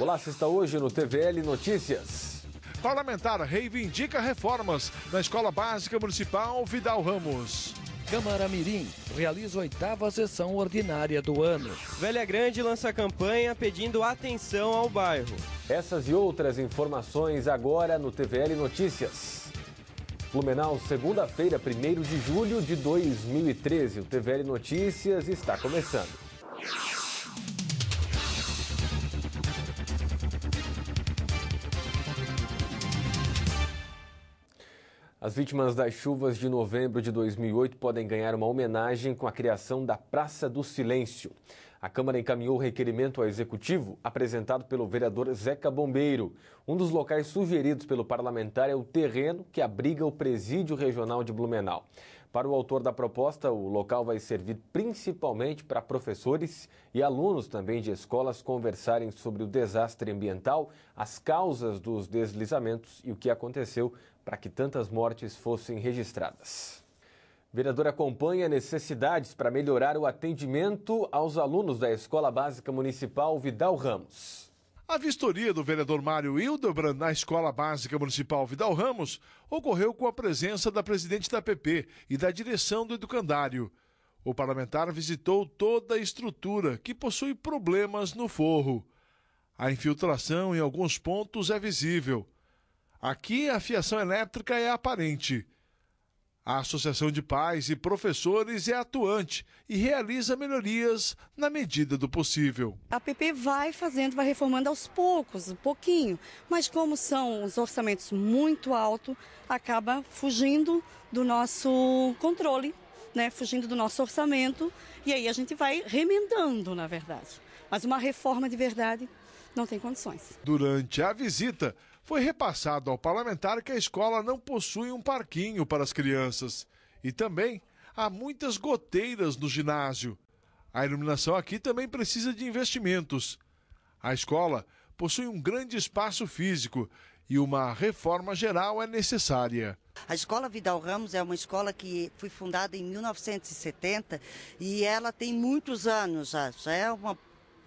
Olá, assista hoje no TVL Notícias. Parlamentar reivindica reformas na Escola Básica Municipal Vidal Ramos. Câmara Mirim realiza oitava sessão ordinária do ano. Velha Grande lança campanha pedindo atenção ao bairro. Essas e outras informações agora no TVL Notícias. Blumenau, segunda-feira, 1 de julho de 2013. O TVL Notícias está começando. As vítimas das chuvas de novembro de 2008 podem ganhar uma homenagem com a criação da Praça do Silêncio. A Câmara encaminhou o requerimento ao Executivo, apresentado pelo vereador Zeca Bombeiro. Um dos locais sugeridos pelo parlamentar é o terreno que abriga o Presídio Regional de Blumenau. Para o autor da proposta, o local vai servir principalmente para professores e alunos também de escolas conversarem sobre o desastre ambiental, as causas dos deslizamentos e o que aconteceu para que tantas mortes fossem registradas. Vereador acompanha necessidades para melhorar o atendimento aos alunos da Escola Básica Municipal Vidal Ramos. A vistoria do vereador Mário Hildebrand na Escola Básica Municipal Vidal Ramos ocorreu com a presença da presidente da PP e da direção do educandário. O parlamentar visitou toda a estrutura, que possui problemas no forro. A infiltração em alguns pontos é visível. Aqui a fiação elétrica é aparente. A Associação de Pais e Professores é atuante e realiza melhorias na medida do possível. A PP vai fazendo, vai reformando aos poucos, um pouquinho, mas como são os orçamentos muito altos, acaba fugindo do nosso controle, né? fugindo do nosso orçamento, e aí a gente vai remendando, na verdade. Mas uma reforma de verdade não tem condições. Durante a visita, foi repassado ao parlamentar que a escola não possui um parquinho para as crianças e também há muitas goteiras no ginásio. A iluminação aqui também precisa de investimentos. A escola possui um grande espaço físico e uma reforma geral é necessária. A Escola Vidal Ramos é uma escola que foi fundada em 1970 e ela tem muitos anos É uma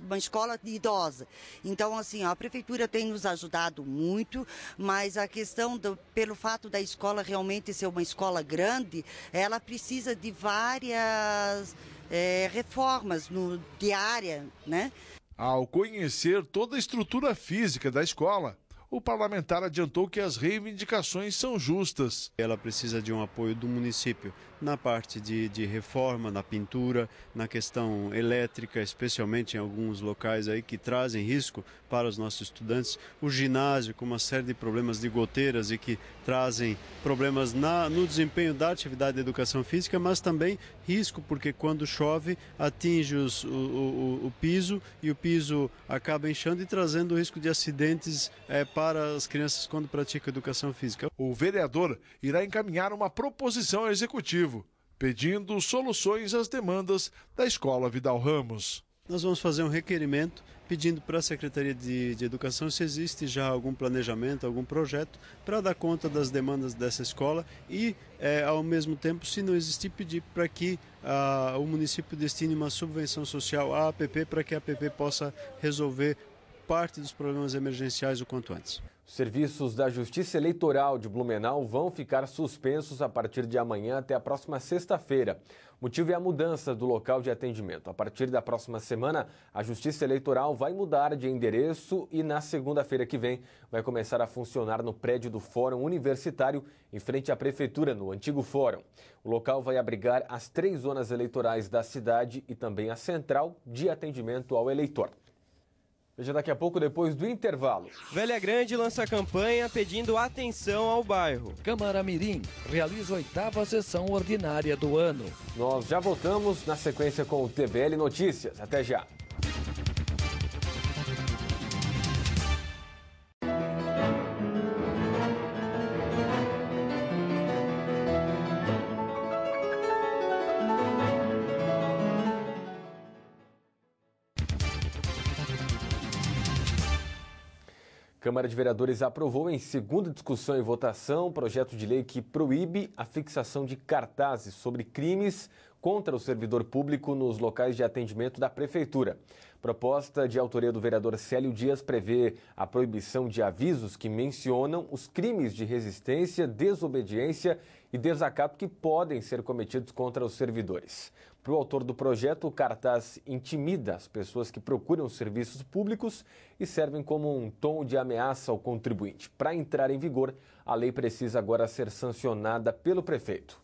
uma escola idosa. Então, assim, ó, a prefeitura tem nos ajudado muito, mas a questão, do, pelo fato da escola realmente ser uma escola grande, ela precisa de várias é, reformas no, diária, né? Ao conhecer toda a estrutura física da escola, o parlamentar adiantou que as reivindicações são justas. Ela precisa de um apoio do município na parte de, de reforma, na pintura, na questão elétrica, especialmente em alguns locais aí que trazem risco para os nossos estudantes. O ginásio com uma série de problemas de goteiras e que trazem problemas na, no desempenho da atividade de educação física, mas também risco porque quando chove atinge os, o, o, o piso e o piso acaba enchendo e trazendo o risco de acidentes é, eh, para para as crianças quando pratica educação física. O vereador irá encaminhar uma proposição ao executivo, pedindo soluções às demandas da Escola Vidal Ramos. Nós vamos fazer um requerimento pedindo para a Secretaria de, de, Educação se existe já algum planejamento, algum projeto para dar conta das demandas dessa escola e, é, ao mesmo tempo, se não existir, pedir para que a, ah, o município destine uma subvenção social à APP para que a APP possa resolver parte dos problemas emergenciais o quanto antes. Os Serviços da Justiça Eleitoral de Blumenau vão ficar suspensos a partir de amanhã até a próxima sexta-feira. O motivo é a mudança do local de atendimento. A partir da próxima semana, a Justiça Eleitoral vai mudar de endereço e na segunda-feira que vem vai começar a funcionar no prédio do Fórum Universitário, em frente à Prefeitura, no antigo Fórum. O local vai abrigar as três zonas eleitorais da cidade e também a central de atendimento ao eleitor. Veja daqui a pouco, depois do intervalo. Velha Grande lança campanha pedindo atenção ao bairro. Câmara Mirim realiza a oitava sessão ordinária do ano. Nós já voltamos na sequência com o TBL Notícias. Até já. Câmara de Vereadores aprovou em segunda discussão e votação um projeto de lei que proíbe a fixação de cartazes sobre crimes contra o servidor público nos locais de atendimento da Prefeitura. Proposta de autoria do vereador Célio Dias prevê a proibição de avisos que mencionam os crimes de resistência, desobediência e desacato que podem ser cometidos contra os servidores. Para o autor do projeto, o cartaz intimida as pessoas que procuram serviços públicos e servem como um tom de ameaça ao contribuinte. Para entrar em vigor, a lei precisa agora ser sancionada pelo prefeito.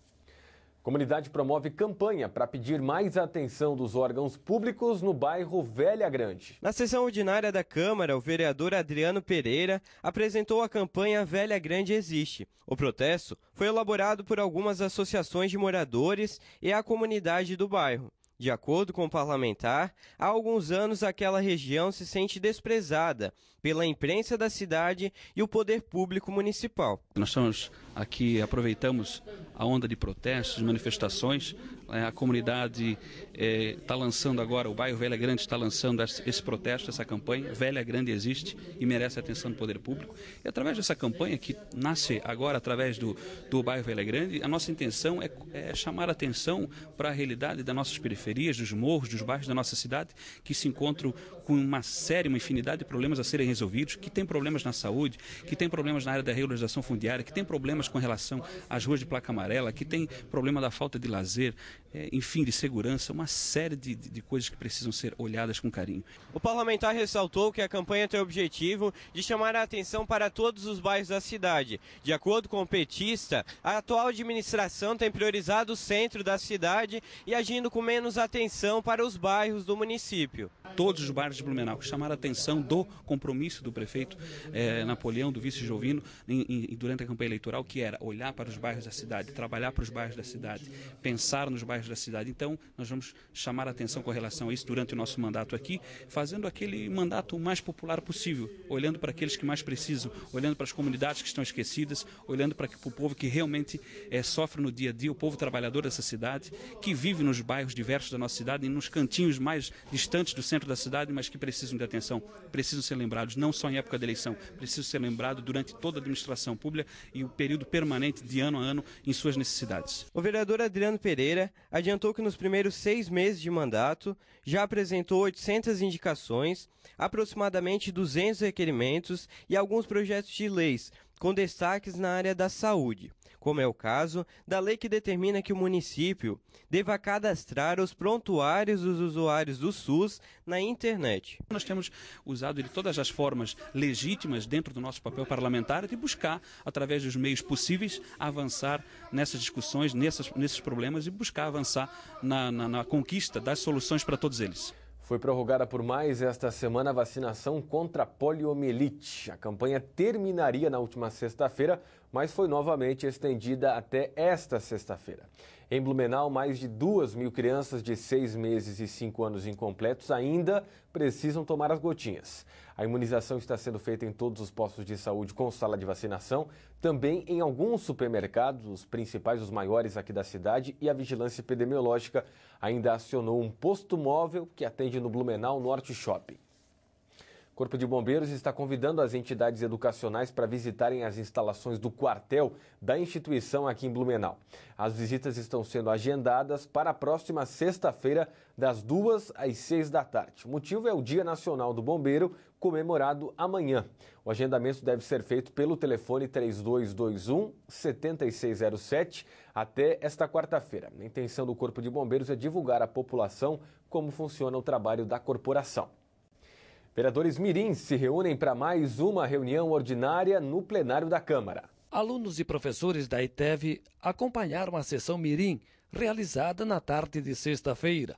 Comunidade promove campanha para pedir mais atenção dos órgãos públicos no bairro Velha Grande. Na sessão ordinária da Câmara, o vereador Adriano Pereira apresentou a campanha Velha Grande Existe. O protesto foi elaborado por algumas associações de moradores e a comunidade do bairro. De acordo com o parlamentar, há alguns anos aquela região se sente desprezada pela imprensa da cidade e o poder público municipal. Nós estamos aqui, aproveitamos a onda de protestos, manifestações. É, a comunidade está é, lançando agora, o bairro Velha Grande está lançando esse protesto, essa campanha. Velha Grande existe e merece a atenção do poder público. E através dessa campanha, que nasce agora através do, do bairro Velha Grande, a nossa intenção é, é chamar a atenção para a realidade das nossas periferias periferias, dos morros, dos bairros da nossa cidade, que se encontram com uma série, uma infinidade de problemas a serem resolvidos, que tem problemas na saúde, que tem problemas na área da regularização fundiária, que tem problemas com relação às ruas de placa amarela, que tem problema da falta de lazer, é, enfim, de segurança, uma série de, de coisas que precisam ser olhadas com carinho. O parlamentar ressaltou que a campanha tem o objetivo de chamar a atenção para todos os bairros da cidade. De acordo com o petista, a atual administração tem priorizado o centro da cidade e agindo com menos atenção para os bairros do município. Todos os bairros de Blumenau chamaram a atenção do compromisso do prefeito é, Napoleão, do vice Jovino, em, em, durante a campanha eleitoral, que era olhar para os bairros da cidade, trabalhar para os bairros da cidade, pensar nos bairros bairros da cidade. Então, nós vamos chamar a atenção com relação a isso durante o nosso mandato aqui, fazendo aquele mandato mais popular possível, olhando para aqueles que mais precisam, olhando para as comunidades que estão esquecidas, olhando para, o povo que realmente é, sofre no dia a dia, o povo trabalhador dessa cidade, que vive nos bairros diversos da nossa cidade e nos cantinhos mais distantes do centro da cidade, mas que precisam de atenção, precisam ser lembrados, não só em época de eleição, precisam ser lembrados durante toda a administração pública e o período permanente de ano a ano em suas necessidades. O vereador Adriano Pereira adiantou que nos primeiros seis meses de mandato já apresentou 800 indicações, aproximadamente 200 requerimentos e alguns projetos de leis com destaques na área da saúde, como é o caso da lei que determina que o município deva cadastrar os prontuários dos usuários do SUS na internet. Nós temos usado de todas as formas legítimas dentro do nosso papel parlamentar de buscar, através dos meios possíveis, avançar nessas discussões, nessas, nesses problemas e buscar avançar na, na, na conquista das soluções para todos eles. Foi prorrogada por mais esta semana a vacinação contra a poliomielite. A campanha terminaria na última sexta-feira mas foi novamente estendida até esta sexta-feira. Em Blumenau, mais de 2 mil crianças de 6 meses e 5 anos incompletos ainda precisam tomar as gotinhas. A imunização está sendo feita em todos os postos de saúde com sala de vacinação, também em alguns supermercados, os principais, os maiores aqui da cidade, e a vigilância epidemiológica ainda acionou um posto móvel que atende no Blumenau Norte Shopping. O Corpo de Bombeiros está convidando as entidades educacionais para visitarem as instalações do quartel da instituição aqui em Blumenau. As visitas estão sendo agendadas para a próxima sexta-feira, das duas às seis da tarde. O motivo é o Dia Nacional do Bombeiro, comemorado amanhã. O agendamento deve ser feito pelo telefone 3221 7607 até esta quarta-feira. A intenção do Corpo de Bombeiros é divulgar à população como funciona o trabalho da corporação. Vereadores mirins se reúnem para mais uma reunião ordinária no plenário da Câmara. Alunos e professores da ITEV acompanharam a sessão mirim realizada na tarde de sexta-feira.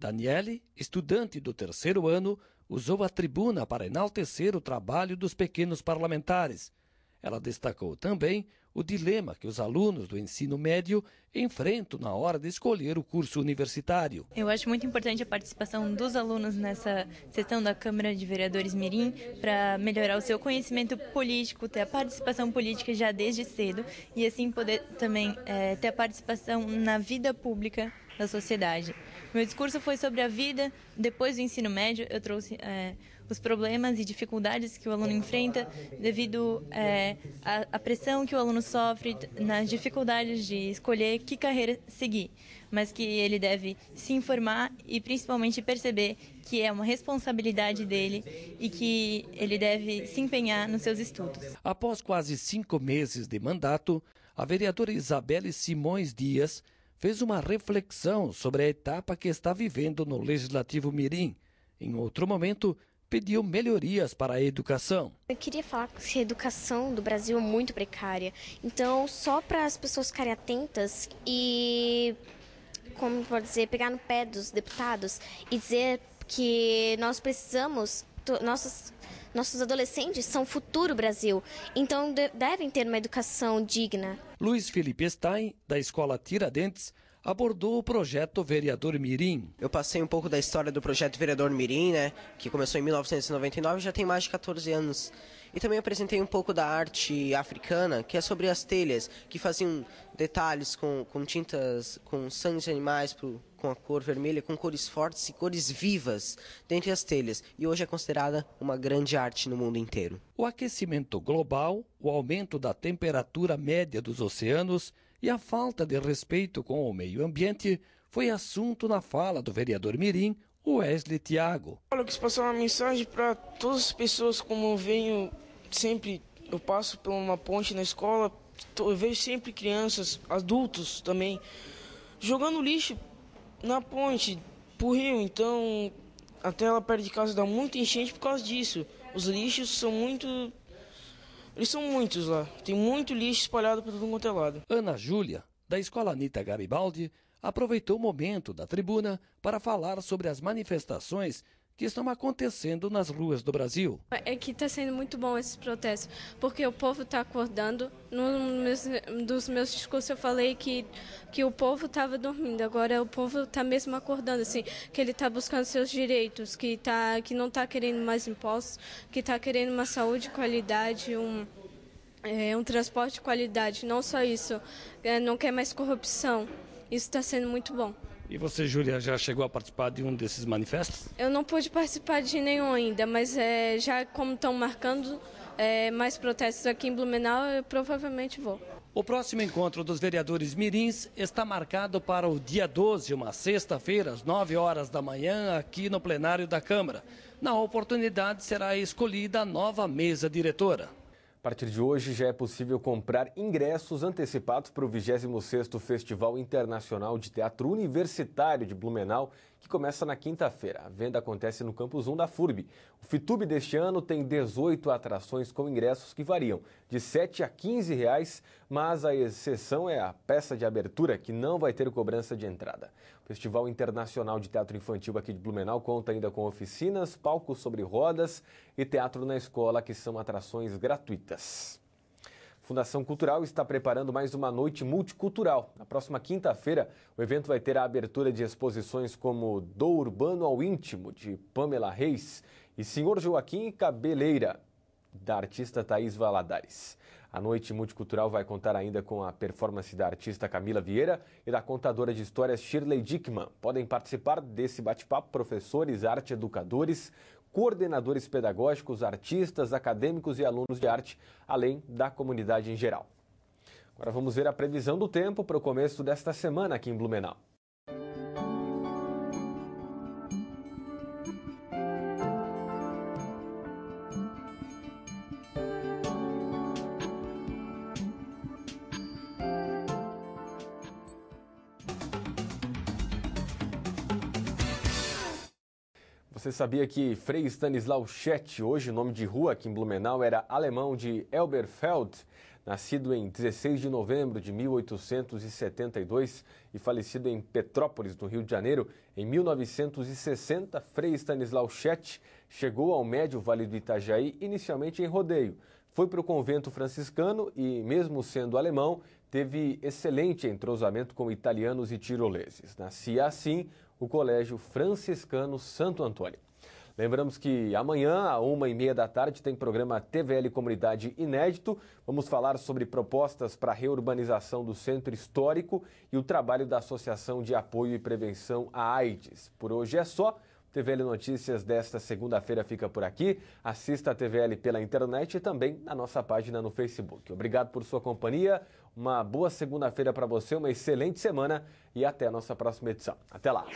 Daniele, estudante do terceiro ano, usou a tribuna para enaltecer o trabalho dos pequenos parlamentares. Ela destacou também o dilema que os alunos do ensino médio enfrentam na hora de escolher o curso universitário. Eu acho muito importante a participação dos alunos nessa sessão da Câmara de Vereadores Mirim para melhorar o seu conhecimento político, ter a participação política já desde cedo e assim poder também é, ter a participação na vida pública da sociedade. Meu discurso foi sobre a vida depois do ensino médio. Eu trouxe é, os problemas e dificuldades que o aluno enfrenta devido é, à, à pressão que o aluno sofre, nas dificuldades de escolher que carreira seguir, mas que ele deve se informar e principalmente perceber que é uma responsabilidade dele e que ele deve se empenhar nos seus estudos. Após quase cinco meses de mandato, a vereadora Isabelle Simões Dias fez uma reflexão sobre a etapa que está vivendo no Legislativo Mirim. Em outro momento, pediu melhorias para a educação. Eu queria falar que a educação do Brasil é muito precária. Então, só para as pessoas ficarem atentas e, como pode dizer, pegar no pé dos deputados e dizer que nós precisamos, nossos, nossos adolescentes são o futuro Brasil, então devem ter uma educação digna. Luiz Felipe Stein, da Escola Tiradentes, abordou o projeto Vereador Mirim. Eu passei um pouco da história do projeto Vereador Mirim, né, que começou em 1999 e já tem mais de 14 anos. E também apresentei um pouco da arte africana, que é sobre as telhas, que faziam detalhes com, com tintas, com sangue de animais, pro, com a cor vermelha, com cores fortes e cores vivas dentre as telhas, e hoje é considerada uma grande arte no mundo inteiro. O aquecimento global, o aumento da temperatura média dos oceanos e a falta de respeito com o meio ambiente foi assunto na fala do vereador Mirim, Wesley Tiago. Eu quis passar uma mensagem para todas as pessoas, como eu venho sempre, eu passo por uma ponte na escola, eu vejo sempre crianças, adultos também, jogando lixo na ponte, pro rio, então até ela perto de casa dá muita enchente por causa disso. Os lixos são muito eles são muitos lá, tem muito lixo espalhado por todo quanto é lado. Ana Júlia, da Escola Anitta Garibaldi, aproveitou o momento da tribuna para falar sobre as manifestações que estão acontecendo nas ruas do Brasil. É que está sendo muito bom esses protestos, porque o povo está acordando. Num meus, dos meus discursos eu falei que, que o povo estava dormindo, agora o povo está mesmo acordando, assim, que ele está buscando seus direitos, que, tá, que não está querendo mais impostos, que está querendo uma saúde de qualidade, um, é, um transporte de qualidade. Não só isso, é, não quer mais corrupção. Isso está sendo muito bom. E você, Júlia, já chegou a participar de um desses manifestos? Eu não pude participar de nenhum ainda, mas é, já como estão marcando é, mais protestos aqui em Blumenau, eu provavelmente vou. O próximo encontro dos vereadores mirins está marcado para o dia 12, uma sexta-feira, às 9 horas da manhã, aqui no plenário da Câmara. Na oportunidade será escolhida a nova mesa diretora. A partir de hoje já é possível comprar ingressos antecipados para o 26º Festival Internacional de Teatro Universitário de Blumenau, que começa na quinta-feira. A venda acontece no Campus 1 da FURB. O FITUB deste ano tem 18 atrações com ingressos que variam de 7 a 15 reais, mas a exceção é a peça de abertura, que não vai ter cobrança de entrada. O Festival Internacional de Teatro Infantil aqui de Blumenau conta ainda com oficinas, palcos sobre rodas e teatro na escola, que são atrações gratuitas. Fundação Cultural está preparando mais uma noite multicultural. Na próxima quinta-feira, o evento vai ter a abertura de exposições como Do Urbano ao Íntimo, de Pamela Reis, e Senhor Joaquim Cabeleira, da artista Thaís Valadares. A noite multicultural vai contar ainda com a performance da artista Camila Vieira e da contadora de histórias Shirley Dickman. Podem participar desse bate-papo professores, arte educadores, coordenadores pedagógicos, artistas, acadêmicos e alunos de arte, além da comunidade em geral. Agora vamos ver a previsão do tempo para o começo desta semana aqui em Blumenau. Você sabia que Frei Stanislaw Schett, hoje nome de rua aqui em Blumenau, era alemão de Elberfeld, nascido em 16 de novembro de 1872 e falecido em Petrópolis, no Rio de Janeiro, em 1960, Frei Stanislaw Schett chegou ao Médio Vale do Itajaí, inicialmente em rodeio. Foi para o convento franciscano e, mesmo sendo alemão, teve excelente entrosamento com italianos e tiroleses. Nascia assim o Colégio Franciscano Santo Antônio. Lembramos que amanhã, à uma e meia da tarde, tem programa TVL Comunidade Inédito. Vamos falar sobre propostas para a reurbanização do centro histórico e o trabalho da Associação de Apoio e Prevenção à AIDS. Por hoje é só. TVL Notícias desta segunda-feira fica por aqui. Assista a TVL pela internet e também na nossa página no Facebook. Obrigado por sua companhia. Uma boa segunda-feira para você, uma excelente semana e até a nossa próxima edição. Até lá!